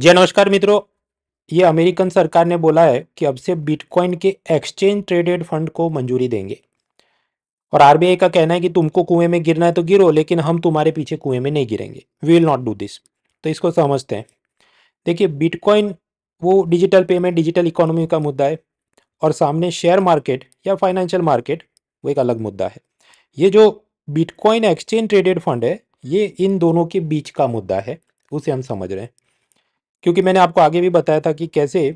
जय नमस्कार मित्रों ये अमेरिकन सरकार ने बोला है कि अब से बिटकॉइन के एक्सचेंज ट्रेडेड फंड को मंजूरी देंगे और आरबीआई का कहना है कि तुमको कुएं में गिरना है तो गिरो लेकिन हम तुम्हारे पीछे कुएं में नहीं गिरेंगे we will not do this तो इसको समझते हैं देखिए बिटकॉइन वो डिजिटल पेमेंट डिजिटल इकोनॉमी का मुद्दा है और सामने शेयर मार्केट या फाइनेंशियल मार्केट वो एक अलग मुद्दा है ये जो बिटकॉइन एक्सचेंज ट्रेडेड फंड है ये इन दोनों के बीच का मुद्दा है उसे हम समझ रहे हैं क्योंकि मैंने आपको आगे भी बताया था कि कैसे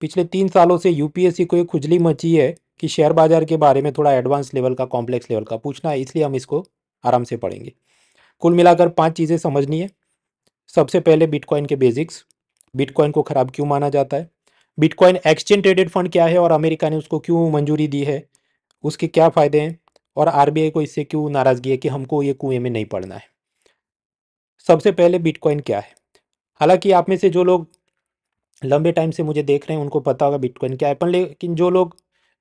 पिछले तीन सालों से यूपीएससी को एक खुजली मची है कि शेयर बाजार के बारे में थोड़ा एडवांस लेवल का कॉम्प्लेक्स लेवल का पूछना है इसलिए हम इसको आराम से पढ़ेंगे कुल मिलाकर पांच चीज़ें समझनी है सबसे पहले बिटकॉइन के बेसिक्स बिटकॉइन को ख़राब क्यों माना जाता है बिटकॉइन एक्सचेंज ट्रेडेड फंड क्या है और अमेरिका ने उसको क्यों मंजूरी दी है उसके क्या फ़ायदे हैं और आर को इससे क्यों नाराज़गी है कि हमको ये कुएँ में नहीं पड़ना है सबसे पहले बिटकॉइन क्या है हालांकि आप में से जो लोग लंबे टाइम से मुझे देख रहे हैं उनको पता होगा बिटकॉइन क्या है पर लेकिन जो लोग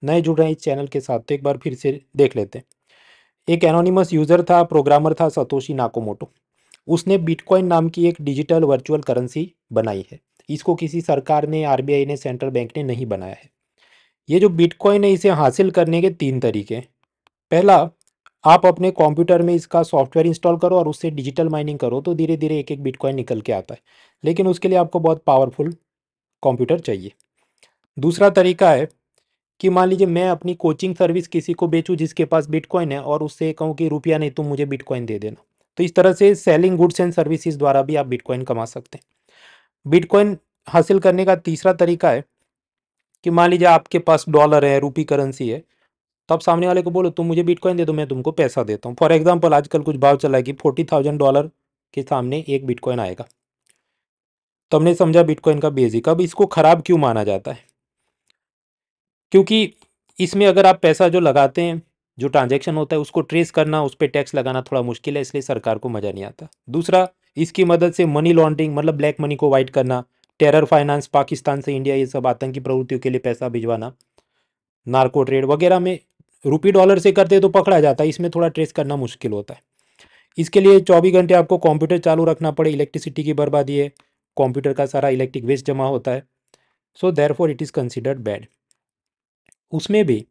नए जुड़ रहे हैं इस चैनल के साथ तो एक बार फिर से देख लेते हैं एक एनोनिमस यूज़र था प्रोग्रामर था सतोशी नाकोमोटो उसने बिटकॉइन नाम की एक डिजिटल वर्चुअल करेंसी बनाई है इसको किसी सरकार ने आर ने सेंट्रल बैंक ने नहीं बनाया है ये जो बिटकॉइन है इसे हासिल करने के तीन तरीके हैं पहला आप अपने कंप्यूटर में इसका सॉफ्टवेयर इंस्टॉल करो और उससे डिजिटल माइनिंग करो तो धीरे धीरे एक एक बिटकॉइन निकल के आता है लेकिन उसके लिए आपको बहुत पावरफुल कंप्यूटर चाहिए दूसरा तरीका है कि मान लीजिए मैं अपनी कोचिंग सर्विस किसी को बेचूँ जिसके पास बिटकॉइन है और उससे कहूँ कि रुपया नहीं तुम मुझे बिटकॉइन दे देना तो इस तरह से सेलिंग गुड्स एंड सर्विसेज द्वारा भी आप बिटकॉइन कमा सकते हैं बिटकॉइन हासिल करने का तीसरा तरीका है कि मान लीजिए आपके पास डॉलर है रूपी करेंसी है तो आप सामने वाले को बोलो तुम मुझे बिटकॉइन दे दो मैं तुमको पैसा देता हूँ फॉर एग्जाम्पल आजकल कुछ भाव चला है कि फोर्टी थाउजेंड डॉलर के सामने एक बिटकॉइन आएगा तो हमने समझा बिटकॉइन का बेसिक अब इसको ख़राब क्यों माना जाता है क्योंकि इसमें अगर आप पैसा जो लगाते हैं जो ट्रांजेक्शन होता है उसको ट्रेस करना उस पर टैक्स लगाना थोड़ा मुश्किल है इसलिए सरकार को मज़ा नहीं आता दूसरा इसकी मदद से मनी लॉन्ड्रिंग मतलब ब्लैक मनी को वाइट करना टेरर फाइनेंस पाकिस्तान से इंडिया ये सब आतंकी प्रवृत्तियों के लिए पैसा भिजवाना नार्को ट्रेड वगैरह में रुपी डॉलर से करते तो पकड़ा जाता है इसमें थोड़ा ट्रेस करना मुश्किल होता है इसके लिए चौबीस घंटे आपको कंप्यूटर चालू रखना पड़े इलेक्ट्रिसिटी की बर्बादी है कंप्यूटर का सारा इलेक्ट्रिक वेस्ट जमा होता है so therefore it is considered bad उसमें भी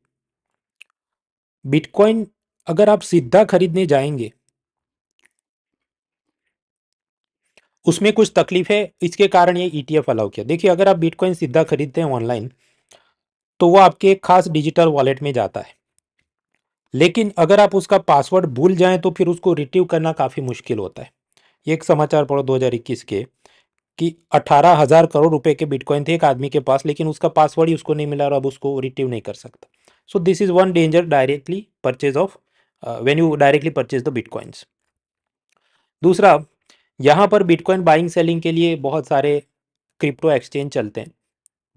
बिटकॉइन अगर आप सीधा खरीदने जाएंगे उसमें कुछ तकलीफ है इसके कारण ये ईटीएफ e अलाउ किया देखिए अगर आप बिटकॉइन सीधा खरीदते हैं ऑनलाइन तो वो आपके खास डिजिटल वॉलेट में जाता है लेकिन अगर आप उसका पासवर्ड भूल जाएं तो फिर उसको रिट्रीव करना काफ़ी मुश्किल होता है एक समाचार पढ़ो 2021 के कि अठारह हज़ार करोड़ रुपए के बिटकॉइन थे एक आदमी के पास लेकिन उसका पासवर्ड ही उसको नहीं मिला और अब उसको रिट्रीव नहीं कर सकता so this is one danger directly purchase of when you directly purchase the bitcoins दूसरा यहाँ पर बिटकॉइन बाइंग सेलिंग के लिए बहुत सारे क्रिप्टो एक्सचेंज चलते हैं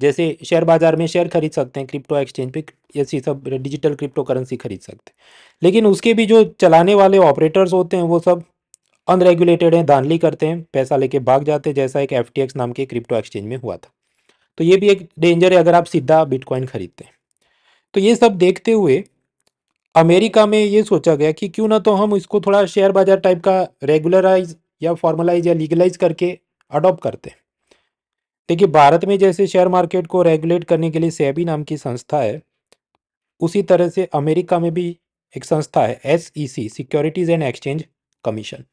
जैसे शेयर बाज़ार में शेयर खरीद सकते हैं क्रिप्टो एक्सचेंज पे ऐसी सब डिजिटल क्रिप्टो करेंसी खरीद सकते हैं लेकिन उसके भी जो चलाने वाले ऑपरेटर्स होते हैं वो सब अनरेगुलेटेड हैं धानली करते हैं पैसा लेके भाग जाते हैं जैसा एक एफ नाम के क्रिप्टो एक्सचेंज में हुआ था तो ये भी एक डेंजर है अगर आप सीधा बिटकॉइन खरीदते हैं तो ये सब देखते हुए अमेरिका में ये सोचा गया कि क्यों ना तो हम इसको थोड़ा शेयर बाजार टाइप का रेगुलराइज या फॉर्मलाइज या लीगलाइज करके अडॉप्ट करते हैं देखिए भारत में जैसे शेयर मार्केट को रेगुलेट करने के लिए सेबी नाम की संस्था है उसी तरह से अमेरिका में भी एक संस्था है S securities and exchange commission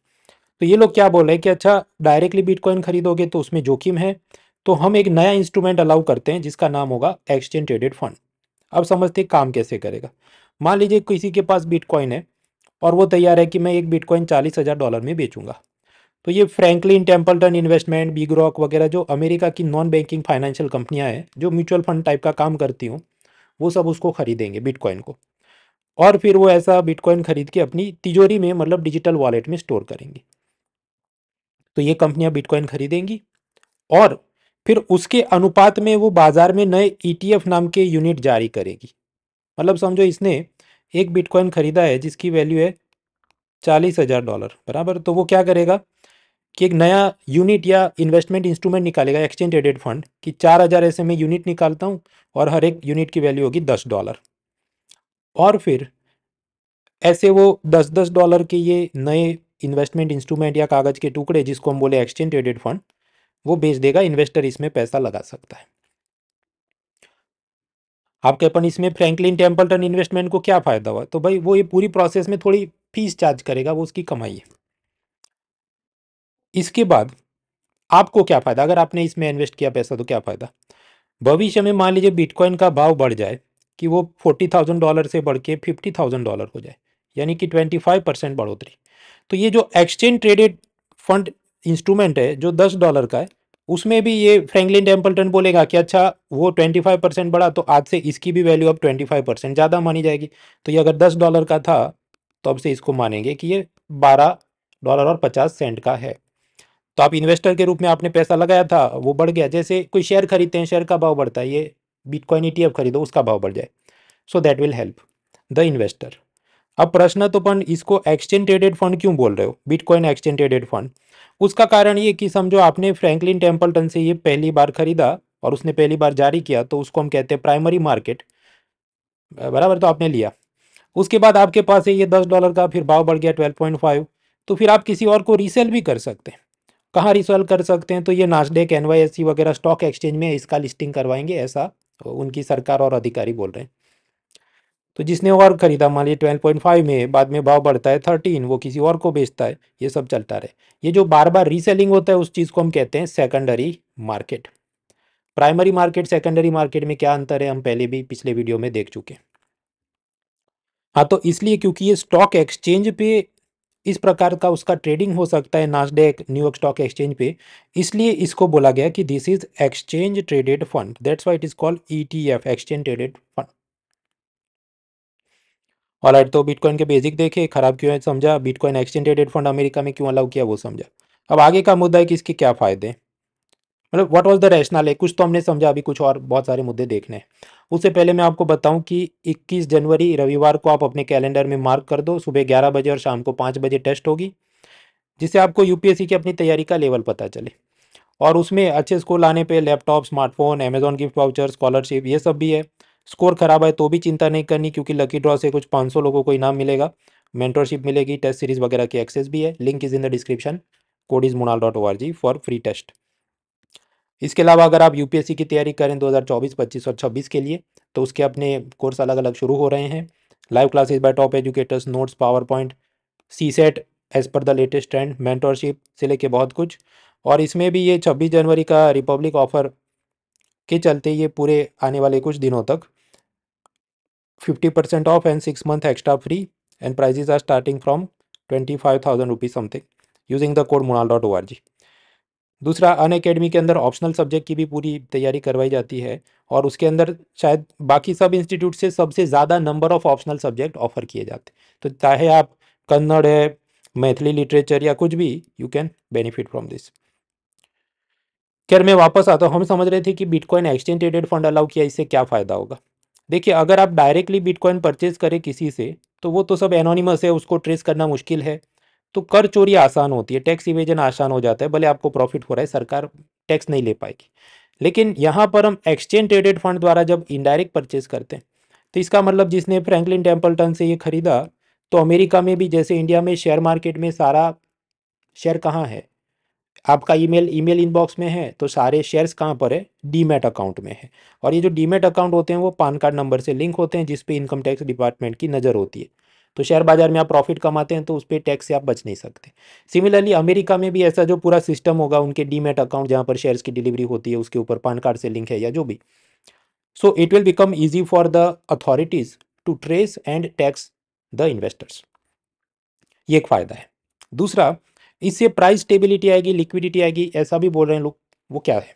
तो ये लोग क्या बोल रहे हैं कि अच्छा डायरेक्टली बिटकॉइन खरीदोगे तो उसमें जोखिम है तो हम एक नया इंस्ट्रूमेंट अलाउ करते हैं जिसका नाम होगा एक्सचेंज ट्रेडेड फंड अब समझते काम कैसे करेगा मान लीजिए किसी के पास बिटकॉइन है और वो तैयार है कि मैं एक बिटकॉइन चालीस हज़ार डॉलर में बेचूंगा तो ये फ्रैंकलिन टेम्पल्टन इन्वेस्टमेंट बिगरॉक वगैरह जो अमेरिका की नॉन बैंकिंग फाइनेंशियल कंपनियां हैं जो म्यूचुअल फंड टाइप का काम करती हूँ वो सब उसको खरीदेंगे बिटकॉइन को और फिर वो ऐसा बिटकॉइन खरीद के अपनी तिजोरी में मतलब डिजिटल वॉलेट में स्टोर करेंगी तो ये कंपनियां बिटकॉइन खरीदेंगी और फिर उसके अनुपात में वो बाजार में नए ईटीएफ e नाम के यूनिट जारी करेगी मतलब समझो इसने एक बिटकॉइन खरीदा है जिसकी वैल्यू है चालीस हज़ार डॉलर बराबर तो वो क्या करेगा कि एक नया यूनिट या इन्वेस्टमेंट इंस्ट्रूमेंट निकालेगा एक्सचेंज ट्रेडेड फंड कि चार हज़ार ऐसे में यूनिट निकालता हूँ और हर एक यूनिट की वैल्यू होगी दस डॉलर और फिर ऐसे वो दस दस डॉलर के ये नए इन्वेस्टमेंट इंस्ट्रूमेंट या कागज़ के टुकड़े जिसको हम बोले एक्सचेंज ट्रेडेड फंड वो बेच देगा इन्वेस्टर इसमें पैसा लगा सकता है आपके अपन इसमें फ्रैंकलिन टेम्पल्टन इन्वेस्टमेंट को क्या फ़ायदा हुआ तो भाई वो ये पूरी प्रोसेस में थोड़ी फीस चार्ज करेगा वो उसकी कमाई है इसके बाद आपको क्या फ़ायदा अगर आपने इसमें इन्वेस्ट किया पैसा तो क्या फ़ायदा भविष्य में मान लीजिए बिटकॉइन का भाव बढ़ जाए कि वो फोर्टी थाउजेंड डॉलर से बढ़ के फिफ्टी थाउजेंड डॉलर हो जाए यानी कि ट्वेंटी फाइव परसेंट बढ़ोतरी तो ये जो एक्सचेंज ट्रेडेड फंड इंस्ट्रूमेंट है जो दस डॉलर का है उसमें भी ये फ्रेंकलिन टेम्पल्टन बोलेगा कि अच्छा वो ट्वेंटी फाइव परसेंट बढ़ा तो आज से इसकी भी वैल्यू अब ट्वेंटी फाइव परसेंट ज़्यादा मानी जाएगी तो ये अगर दस डॉलर का था तो अब से इसको मानेंगे कि ये बारह डॉलर और पचास सेंट का है तो आप इन्वेस्टर के रूप में आपने पैसा लगाया था वो बढ़ गया जैसे कोई शेयर खरीदते हैं शेयर का भाव बढ़ता है ये बिटकॉइन ई e खरीदो उसका भाव बढ़ जाए so that will help the investor अब प्रश्न तो पन इसको एक्सचेंज ट्रेडेड फंड क्यों बोल रहे हो बिटकॉइन एक्सचेंज ट्रेडेड फंड उसका कारण ये कि समझो आपने फ्रैंकलिन टेम्पल्टन से ये पहली बार खरीदा और उसने पहली बार जारी किया तो उसको हम कहते हैं प्राइमरी मार्केट बराबर तो आपने लिया उसके बाद आपके पास है ये दस डॉलर का फिर भाव बढ़ गया ट्वेल्व पॉइंट फाइव तो फिर आप किसी और को रीसेल भी कर सकते हैं कहाँ रिसॉल्व कर सकते हैं तो ये नास्डेक एन e वगैरह स्टॉक एक्सचेंज में इसका लिस्टिंग करवाएंगे ऐसा तो उनकी सरकार और अधिकारी बोल रहे हैं तो जिसने और खरीदा मान लीजिए ट्वेल्व पॉइंट फाइव में बाद में भाव बढ़ता है थर्टीन वो किसी और को बेचता है ये सब चलता रहे ये जो बार बार रीसेलिंग होता है उस चीज़ को हम कहते हैं secondary market primary market secondary market में क्या अंतर है हम पहले भी पिछले वीडियो में देख चुके हैं हाँ तो इसलिए क्योंकि ये स्टॉक एक्सचेंज पे इस प्रकार का उसका ट्रेडिंग हो सकता है नास्डेक न्यूयॉर्क स्टॉक एक्सचेंज पे इसलिए इसको बोला गया कि this is exchange traded fund that's why it is called ETF exchange traded fund alright तो बिटकॉइन के बेसिक देखे खराब क्यों है समझा bitcoin exchange traded fund America में क्यों अलाउ किया वो समझा अब आगे का मुद्दा है कि इसके क्या फायदे हैं मतलब व्हाट वाज द रैशनल है कुछ तो हमने समझा अभी कुछ और बहुत सारे मुद्दे देखने हैं उससे पहले मैं आपको बताऊं कि 21 जनवरी रविवार को आप अपने कैलेंडर में मार्क कर दो सुबह 11 बजे और शाम को 5 बजे टेस्ट होगी जिससे आपको यूपीएससी की अपनी तैयारी का लेवल पता चले और उसमें अच्छे स्कोर लाने पर laptop smartphone Amazon gift voucher scholarship ये सब भी है स्कोर खराब है तो भी चिंता नहीं करनी क्योंकि लकी ड्रॉ से कुछ पाँच लोगों को इनाम मिलेगा मेंटरशिप मिलेगी टेस्ट सीरीज वगैरह की एक्सेस भी है link is in the description code is Munal dot O R G for free test इसके अलावा अगर आप यूपीएससी की तैयारी करें 2024, 25 और 26 के लिए तो उसके अपने कोर्स अलग अलग शुरू हो रहे हैं live classes by top educators notes power point C set as per the latest trend mentorship से लेके बहुत कुछ और इसमें भी ये 26 जनवरी का रिपब्लिक ऑफर के चलते ये पूरे आने वाले कुछ दिनों तक 50 percent off and six month extra free and prizes are starting from twenty five thousand rupees something using the code Munal dot O R G दूसरा अन अकेडमी के अंदर ऑप्शनल सब्जेक्ट की भी पूरी तैयारी करवाई जाती है और उसके अंदर शायद बाकी सब इंस्टीट्यूट से सबसे ज़्यादा number of optional subject offer किए जाते तो चाहे आप कन्नड़ है मैथिली लिटरेचर या कुछ भी you can benefit from this खैर मैं वापस आता हूँ हम समझ रहे थे कि bitcoin exchange traded fund allow किया इससे क्या फ़ायदा होगा देखिए अगर आप डायरेक्टली बिटकॉइन परचेज करें किसी से तो वो तो सब एनोनिमस है उसको ट्रेस करना मुश्किल है तो कर चोरी आसान होती है टैक्स इवेजन आसान हो जाता है भले आपको प्रॉफिट हो रहा है सरकार टैक्स नहीं ले पाएगी लेकिन यहाँ पर हम एक्सचेंज ट्रेडेड फंड द्वारा जब इनडायरेक्ट परचेज करते हैं तो इसका मतलब जिसने फ्रैंकलिन टन से ये खरीदा तो अमेरिका में भी जैसे इंडिया में शेयर मार्केट में सारा शेयर कहाँ है आपका ईमेल ईमेल इनबॉक्स में है तो सारे शेयर्स कहाँ पर है डीमेट अकाउंट में है और ये जो डीमेट अकाउंट होते हैं वो पान कार्ड नंबर से लिंक होते हैं जिसपे इनकम टैक्स डिपार्टमेंट की नज़र होती है तो शेयर बाजार में आप प्रॉफिट कमाते हैं तो उस पर टैक्स से आप बच नहीं सकते सिमिलरली अमेरिका में भी ऐसा जो पूरा सिस्टम होगा उनके डीमेट अकाउंट जहाँ पर शेयर्स की डिलीवरी होती है उसके ऊपर पान कार्ड से लिंक है या जो भी so it will become easy for the authorities to trace and tax the investors ये एक फ़ायदा है दूसरा इससे प्राइस स्टेबिलिटी आएगी लिक्विडिटी आएगी ऐसा भी बोल रहे हैं लोग वो क्या है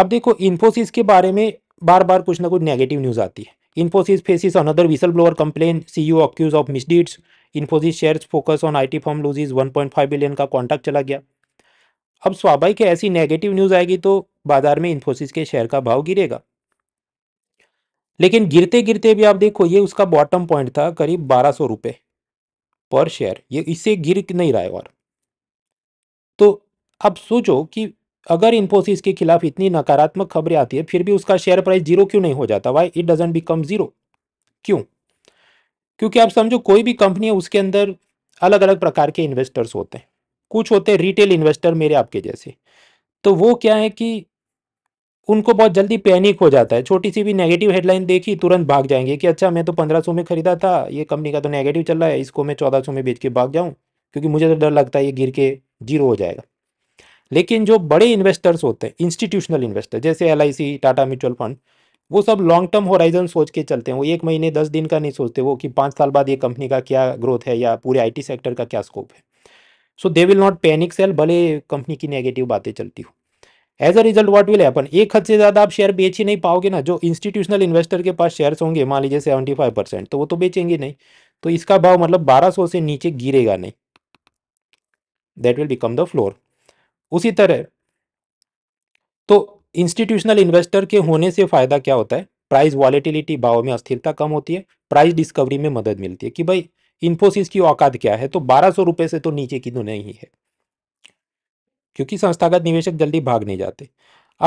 अब देखो इन्फोसिस के बारे में बार बार कुछ ना कुछ नेगेटिव न्यूज़ आती है Infosys faces another whistleblower complaint, CEO accused of misdeeds. Infosys shares focus on IT firm loses 1.5 billion का कॉन्टैक्ट चला गया अब स्वाभाविक है ऐसी नेगेटिव न्यूज आएगी तो बाजार में इन्फोसिस के शेयर का भाव गिरेगा लेकिन गिरते गिरते भी आप देखो ये उसका बॉटम पॉइंट था करीब बारह सौ रुपये पर शेयर ये इससे गिर नहीं रहा है और तो अब सोचो कि अगर इन्फोसिस के खिलाफ इतनी नकारात्मक खबरें आती है फिर भी उसका शेयर प्राइस जीरो क्यों नहीं हो जाता why it doesn't become zero क्यों क्योंकि आप समझो कोई भी कंपनी है उसके अंदर अलग अलग प्रकार के इन्वेस्टर्स होते हैं कुछ होते हैं रिटेल इन्वेस्टर मेरे आपके जैसे तो वो क्या है कि उनको बहुत जल्दी पैनिक हो जाता है छोटी सी भी नेगेटिव हेडलाइन देखी तुरंत भाग जाएंगे कि अच्छा मैं तो पंद्रह सौ में खरीदा था ये कंपनी का तो नेगेटिव चल रहा है इसको मैं चौदह सौ में बेच के भाग जाऊँ क्योंकि मुझे तो डर लगता है ये गिर के जीरो हो जाएगा लेकिन जो बड़े इन्वेस्टर्स होते हैं इंस्टीट्यूशनल इन्वेस्टर जैसे एल टाटा म्यूचुअल फंड वो सब लॉन्ग टर्म होराइजन सोच के चलते हैं वो एक महीने दस दिन का नहीं सोचते वो कि पाँच साल बाद ये कंपनी का क्या ग्रोथ है या पूरे आईटी सेक्टर का क्या स्कोप है so they will not panic sell भले कंपनी की नेगेटिव बातें चलती हो as a result what will happen एक हद से ज़्यादा आप शेयर बेच ही नहीं पाओगे ना जो इंस्टीट्यूशनल इन्वेस्टर के पास शेयर्स होंगे मान लीजिए सेवेंटी फाइव परसेंट तो वो तो बेचेंगे नहीं तो इसका भाव मतलब बारह सौ से नीचे गिरेगा नहीं that will become the floor उसी तरह तो इंस्टीट्यूशनल इन्वेस्टर के होने से फायदा क्या होता है प्राइस वॉलेटिलिटी भाव में अस्थिरता कम होती है प्राइस डिस्कवरी में मदद मिलती है कि भाई इन्फोसिस की औकात क्या है तो बारह सौ रुपये से तो नीचे की तो नहीं है क्योंकि संस्थागत निवेशक जल्दी भाग नहीं जाते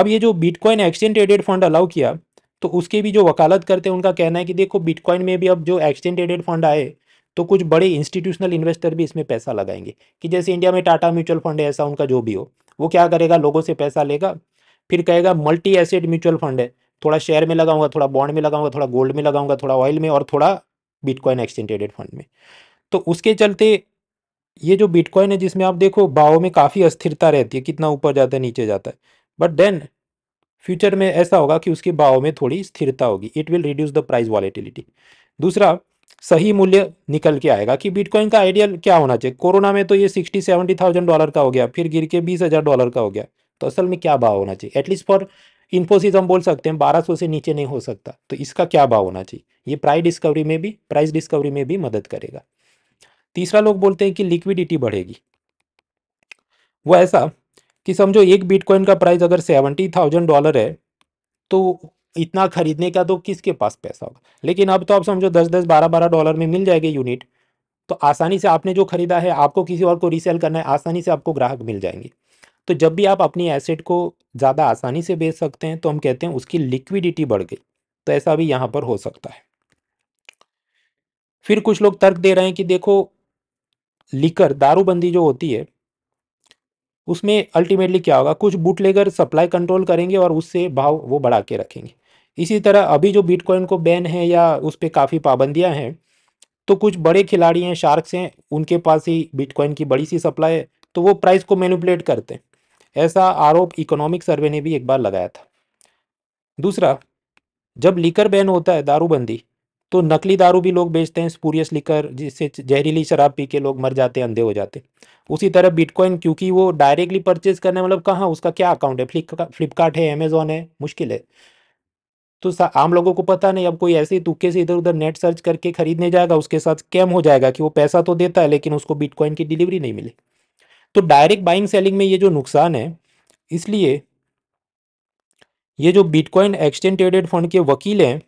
अब ये जो bitcoin exchange traded fund allow किया तो उसके भी जो वकालत करते हैं उनका कहना है कि देखो बिटकॉइन में भी अब जो एक्सचेंज ट्रेडेड फंड आए तो कुछ बड़े इंस्टीट्यूशनल इन्वेस्टर भी इसमें पैसा लगाएंगे कि जैसे इंडिया में टाटा म्यूचुअल फंड है ऐसा उनका जो भी हो वो क्या करेगा लोगों से पैसा लेगा फिर कहेगा मल्टी एसेड म्यूचुअल फंड है थोड़ा शेयर में लगाऊंगा थोड़ा बॉन्ड में लगाऊंगा थोड़ा गोल्ड में लगाऊंगा थोड़ा ऑयल में और थोड़ा बिटकॉइन एक्सचेंज ट्रेडेड फंड में तो उसके चलते ये जो बिटकॉइन है जिसमें आप देखो भाव में काफ़ी अस्थिरता रहती है कितना ऊपर जाता है नीचे जाता है बट देन फ्यूचर में ऐसा होगा कि उसके भाव में थोड़ी स्थिरता होगी it will reduce the price volatility दूसरा सही मूल्य निकल के आएगा कि बिटकॉइन का आइडियल क्या होना चाहिए कोरोना में तो ये सिक्सटी सेवेंटी थाउजेंड डॉलर का हो गया फिर गिर के बीस हज़ार डॉलर का हो गया तो असल में क्या भाव होना चाहिए एटलीस्ट फॉर इन्फोसिस हम बोल सकते हैं बारह सौ से नीचे नहीं हो सकता तो इसका क्या भाव होना चाहिए ये प्राइस डिस्कवरी में भी प्राइस डिस्कवरी में भी मदद करेगा तीसरा लोग बोलते हैं कि लिक्विडिटी बढ़ेगी वो ऐसा कि समझो एक बिटकॉइन का प्राइस अगर सेवेंटी थाउजेंड डॉलर है तो इतना खरीदने का तो किसके पास पैसा होगा लेकिन अब तो आप समझो दस दस बारह बारह डॉलर में मिल जाएगी यूनिट तो आसानी से आपने जो खरीदा है आपको किसी और को रीसेल करना है आसानी से आपको ग्राहक मिल जाएंगे तो जब भी आप अपनी एसेट को ज़्यादा आसानी से बेच सकते हैं तो हम कहते हैं उसकी लिक्विडिटी बढ़ गई तो ऐसा भी यहाँ पर हो सकता है फिर कुछ लोग तर्क दे रहे हैं कि देखो लिकर दारूबंदी जो होती है उसमें अल्टीमेटली क्या होगा कुछ बूटलेगर सप्लाई कंट्रोल करेंगे और उससे भाव वो बढ़ा के रखेंगे इसी तरह अभी जो बिटकॉइन को बैन है या उस पर काफ़ी पाबंदियाँ हैं तो कुछ बड़े खिलाड़ी हैं शार्क्स हैं उनके पास ही बिटकॉइन की बड़ी सी सप्लाई है तो वो प्राइस को मैनिपुलेट करते हैं ऐसा आरोप इकोनॉमिक सर्वे ने भी एक बार लगाया था दूसरा जब लीकर बैन होता है दारूबंदी तो नकली दारू भी लोग बेचते हैं स्पूरियस लीकर जिससे जहरीली शराब पी के लोग मर जाते हैं अंधे हो जाते उसी तरह बिटकॉइन क्योंकि वो डायरेक्टली परचेज करने मतलब कहाँ उसका क्या अकाउंट है फ्लिपकार्ट है अमेजोन है मुश्किल है तो आम लोगों को पता नहीं अब कोई ऐसे ही तुक्के से इधर उधर नेट सर्च करके खरीदने जाएगा उसके साथ कैम हो जाएगा कि वो पैसा तो देता है लेकिन उसको बिटकॉइन की डिलीवरी नहीं मिले तो डायरेक्ट बाइंग सेलिंग में ये जो नुकसान है इसलिए ये जो बिटकॉइन एक्सचेंज ट्रेडेड फंड के वकील हैं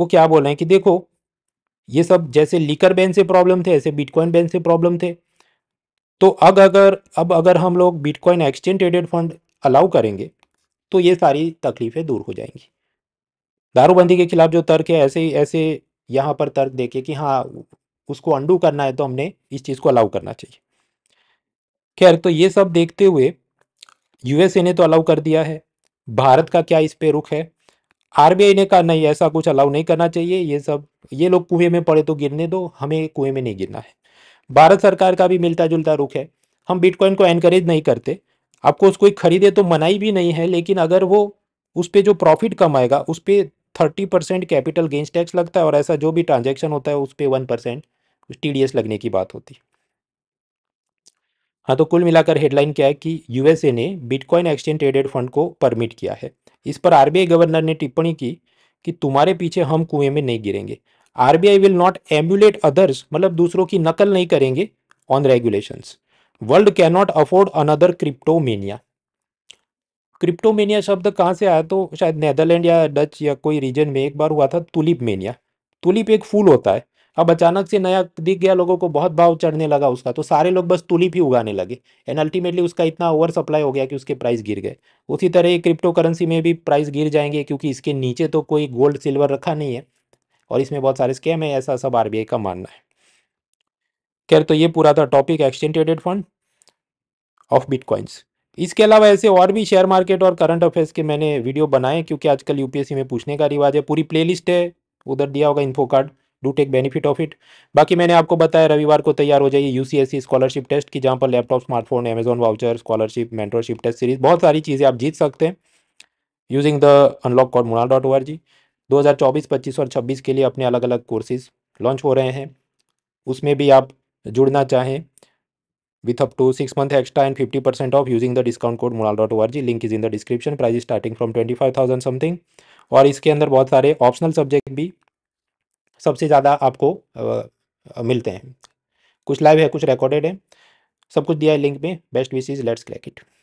वो क्या बोल रहे हैं कि देखो ये सब जैसे लीकर बैन से प्रॉब्लम थे ऐसे बिटकॉइन बैन से प्रॉब्लम थे तो अब अगर अब अगर हम लोग bitcoin exchange traded fund allow करेंगे तो ये सारी तकलीफ़ें दूर हो जाएंगी दारूबंदी के खिलाफ जो तर्क है ऐसे ऐसे यहाँ पर तर्क देखे कि हाँ उसको अंडू करना है तो हमने इस चीज़ को अलाउ करना चाहिए खैर तो ये सब देखते हुए यूएसए ने तो अलाउ कर दिया है भारत का क्या इस पे रुख है आरबीआई ने कहा नहीं ऐसा कुछ अलाउ नहीं करना चाहिए ये सब ये लोग कुएं में पड़े तो गिरने दो हमें कुएं में नहीं गिरना है भारत सरकार का भी मिलता जुलता रुख है हम बिटकॉइन को एनकरेज नहीं करते आपको उसको खरीदे तो मनाई भी नहीं है लेकिन अगर वो उस पर जो प्रॉफिट कमाएगा उस पर thirty percent capital gains tax लगता है और ऐसा जो भी ट्रांजेक्शन होता है उस पर वन परसेंट टी लगने की बात होती हाँ तो कुल मिलाकर हेडलाइन क्या है कि यूएसए ने बिटकॉइन एक्सचेंज ट्रेडेड फंड को परमिट किया है इस पर आरबीआई गवर्नर ने टिप्पणी की कि तुम्हारे पीछे हम कुएं में नहीं गिरेंगे RBI will not emulate others मतलब दूसरों की नकल नहीं करेंगे on regulations world can not afford another cryptomania cryptomania शब्द कहाँ से आया तो शायद नैदरलैंड या डच या कोई रीजन में एक बार हुआ था तुलिप मेनिया तुलिप एक फूल होता है अब अचानक से नया दिख गया लोगों को बहुत भाव चढ़ने लगा उसका तो सारे लोग बस तुलिप ही उगाने लगे एंड अल्टीमेटली उसका इतना ओवर सप्लाई हो गया कि उसके प्राइस गिर गए उसी तरह क्रिप्टो करेंसी में भी प्राइस गिर जाएंगे क्योंकि इसके नीचे तो कोई गोल्ड सिल्वर रखा नहीं है और इसमें बहुत सारे स्कैम है ऐसा सब आर का मानना है खैर तो ये पूरा था topic exchange traded fund of bitcoins इसके अलावा ऐसे और भी शेयर मार्केट और करंट अफेयर्स के मैंने वीडियो बनाए क्योंकि आजकल यूपीएससी में पूछने का रिवाज है पूरी प्लेलिस्ट है उधर दिया होगा info card do take benefit of it बाकी मैंने आपको बताया रविवार को तैयार हो जाइए यूसीएससी स्कॉलरशिप टेस्ट की जहाँ पर laptop smartphone Amazon voucher scholarship mentorship test series बहुत सारी चीज़ें आप जीत सकते हैं using the unlock code Muna dot O R G दो हज़ार चौबीस पच्चीस और छब्बीस के लिए अपने अलग अलग कोर्सेज लॉन्च हो रहे हैं उसमें भी आप जुड़ना चाहें with up to 6 month extra and 50% off using the discount code मुलाल.org link is in the description price is starting from 25000 something और इसके अंदर बहुत सारे ऑप्शनल सब्जेक्ट भी सबसे ज़्यादा आपको आ, आ, मिलते हैं कुछ लाइव है कुछ रिकॉर्डेड है सब कुछ दिया है लिंक में best wishes let's crack it